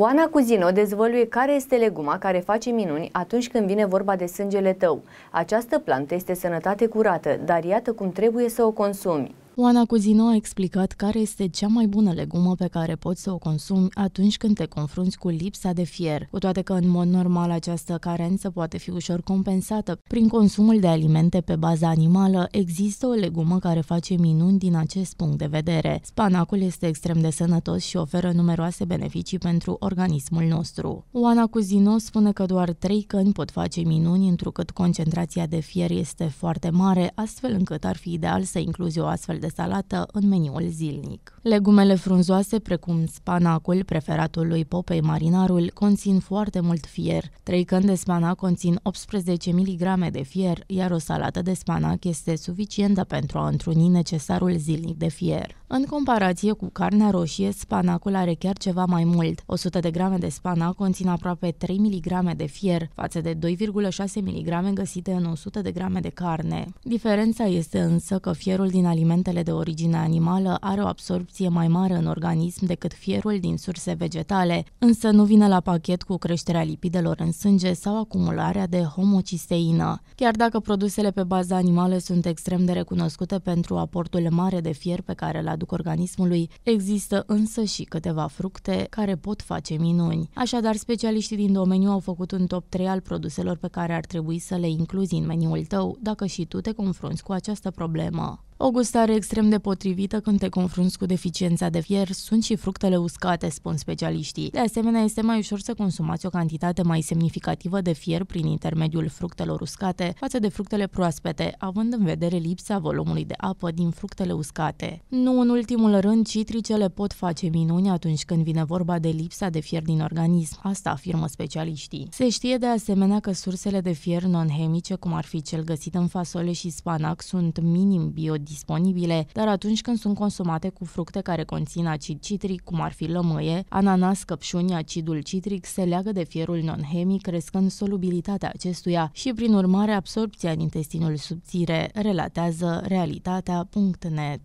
Oana Cuzino dezvăluie care este leguma care face minuni atunci când vine vorba de sângele tău. Această plantă este sănătate curată, dar iată cum trebuie să o consumi. Oana Cuzino a explicat care este cea mai bună legumă pe care poți să o consumi atunci când te confrunți cu lipsa de fier, cu toate că în mod normal această carență poate fi ușor compensată. Prin consumul de alimente pe bază animală există o legumă care face minuni din acest punct de vedere. Spanacul este extrem de sănătos și oferă numeroase beneficii pentru organismul nostru. Oana Cuzino spune că doar trei căni pot face minuni întrucât concentrația de fier este foarte mare, astfel încât ar fi ideal să incluzi o astfel de de salată în meniul zilnic. Legumele frunzoase, precum spanacul, preferatul lui Popei Marinarul, conțin foarte mult fier. Trei căni de spanac conțin 18 mg de fier, iar o salată de spanac este suficientă pentru a întruni necesarul zilnic de fier. În comparație cu carnea roșie, spanacul are chiar ceva mai mult. 100 de grame de spanac conțin aproape 3 mg de fier, față de 2,6 mg găsite în 100 de grame de carne. Diferența este însă că fierul din alimentele alimentele de origine animală are o absorpție mai mare în organism decât fierul din surse vegetale, însă nu vine la pachet cu creșterea lipidelor în sânge sau acumularea de homocisteină. Chiar dacă produsele pe bază animală sunt extrem de recunoscute pentru aportul mare de fier pe care îl aduc organismului, există însă și câteva fructe care pot face minuni. Așadar, specialiștii din domeniu au făcut un top 3 al produselor pe care ar trebui să le incluzi în meniul tău dacă și tu te confrunți cu această problemă. O gustare extrem de potrivită când te confrunți cu deficiența de fier sunt și fructele uscate, spun specialiștii. De asemenea, este mai ușor să consumați o cantitate mai semnificativă de fier prin intermediul fructelor uscate față de fructele proaspete, având în vedere lipsa volumului de apă din fructele uscate. Nu în ultimul rând, citricele pot face minuni atunci când vine vorba de lipsa de fier din organism, asta afirmă specialiștii. Se știe de asemenea că sursele de fier non-hemice, cum ar fi cel găsit în fasole și spanac, sunt minim biodigestive disponibile, dar atunci când sunt consumate cu fructe care conțin acid citric, cum ar fi lămâie, ananas, căpșuni, acidul citric se leagă de fierul non-hemic, crescând solubilitatea acestuia și, prin urmare, absorpția în intestinul subțire, relatează realitatea.net.